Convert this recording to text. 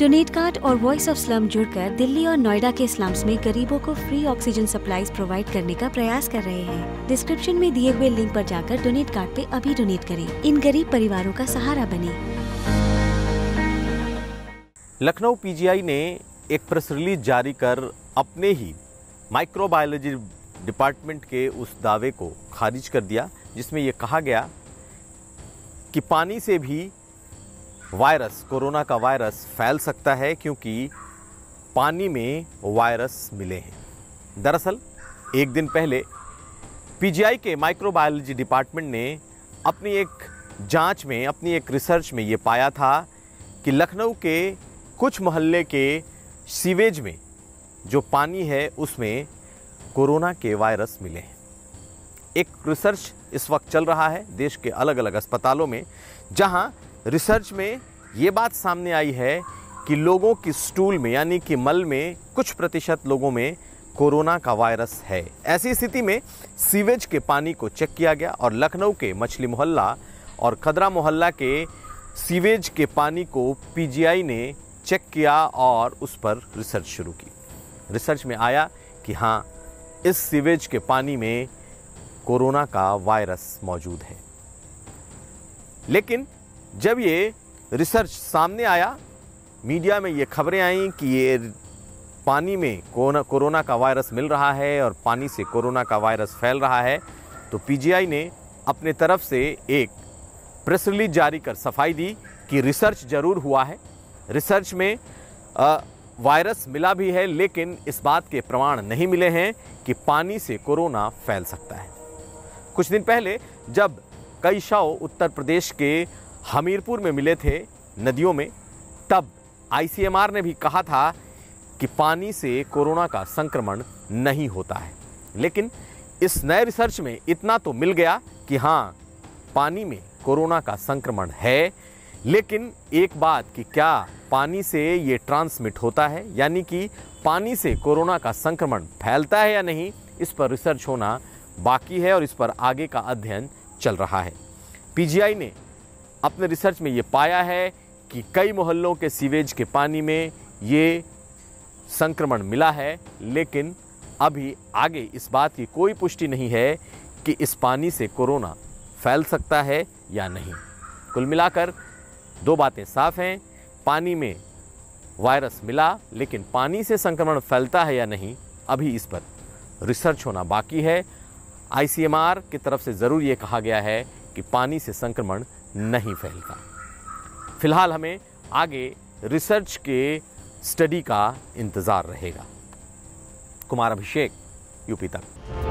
donate card और voice of slum जुड़कर दिल्ली और नोएडा के स्लम्स में गरीबों को फ्री ऑक्सीजन सप्लाईज प्रोवाइड करने का प्रयास कर रहे हैं डिस्क्रिप्शन में दिए हुए लिंक पर जाकर डोनेट कार्ड पे अभी डोनेट करें इन गरीब परिवारों का सहारा बने लखनऊ पीजीआई ने एक प्रेस रिलीज जारी कर अपने ही माइक्रोबायोलॉजी डिपार्टमेंट के उस दावे को खारिज कर दिया जिसमें यह कहा गया कि पानी से भी वायरस कोरोना का वायरस फैल सकता है क्योंकि पानी में वायरस मिले हैं दरअसल एक दिन पहले पीजीआई के माइक्रोबायोलॉजी डिपार्टमेंट ने अपनी एक जांच में अपनी एक रिसर्च में ये पाया था कि लखनऊ के कुछ मोहल्ले के सीवेज में जो पानी है उसमें कोरोना के वायरस मिले हैं एक रिसर्च इस वक्त चल रहा है देश के अलग अलग अस्पतालों में जहां रिसर्च में ये बात सामने आई है कि लोगों की स्टूल में यानी कि मल में कुछ प्रतिशत लोगों में कोरोना का वायरस है ऐसी स्थिति में सीवेज के पानी को चेक किया गया और लखनऊ के मछली मोहल्ला और खदरा मोहल्ला के सीवेज के पानी को पीजीआई ने चेक किया और उस पर रिसर्च शुरू की रिसर्च में आया कि हाँ इस सीवेज के पानी में कोरोना का वायरस मौजूद है लेकिन जब ये रिसर्च सामने आया मीडिया में ये खबरें आई कि ये पानी में कोरोना कोरोना का वायरस मिल रहा है और पानी से कोरोना का वायरस फैल रहा है तो पीजीआई ने अपने तरफ से एक प्रेस रिलीज जारी कर सफाई दी कि रिसर्च जरूर हुआ है रिसर्च में वायरस मिला भी है लेकिन इस बात के प्रमाण नहीं मिले हैं कि पानी से कोरोना फैल सकता है कुछ दिन पहले जब कई शव उत्तर प्रदेश के हमीरपुर में मिले थे नदियों में तब आईसीएमआर ने भी कहा था कि पानी से कोरोना का संक्रमण नहीं होता है लेकिन इस नए रिसर्च में इतना तो मिल गया कि हाँ पानी में कोरोना का संक्रमण है लेकिन एक बात कि क्या पानी से ये ट्रांसमिट होता है यानी कि पानी से कोरोना का संक्रमण फैलता है या नहीं इस पर रिसर्च होना बाकी है और इस पर आगे का अध्ययन चल रहा है पीजीआई ने अपने रिसर्च में ये पाया है कि कई मोहल्लों के सीवेज के पानी में ये संक्रमण मिला है लेकिन अभी आगे इस बात की कोई पुष्टि नहीं है कि इस पानी से कोरोना फैल सकता है या नहीं कुल मिलाकर दो बातें साफ हैं पानी में वायरस मिला लेकिन पानी से संक्रमण फैलता है या नहीं अभी इस पर रिसर्च होना बाकी है आईसीएमआर की तरफ से ज़रूर ये कहा गया है कि पानी से संक्रमण नहीं फैलता फिलहाल हमें आगे रिसर्च के स्टडी का इंतज़ार रहेगा कुमार अभिषेक यूपी तक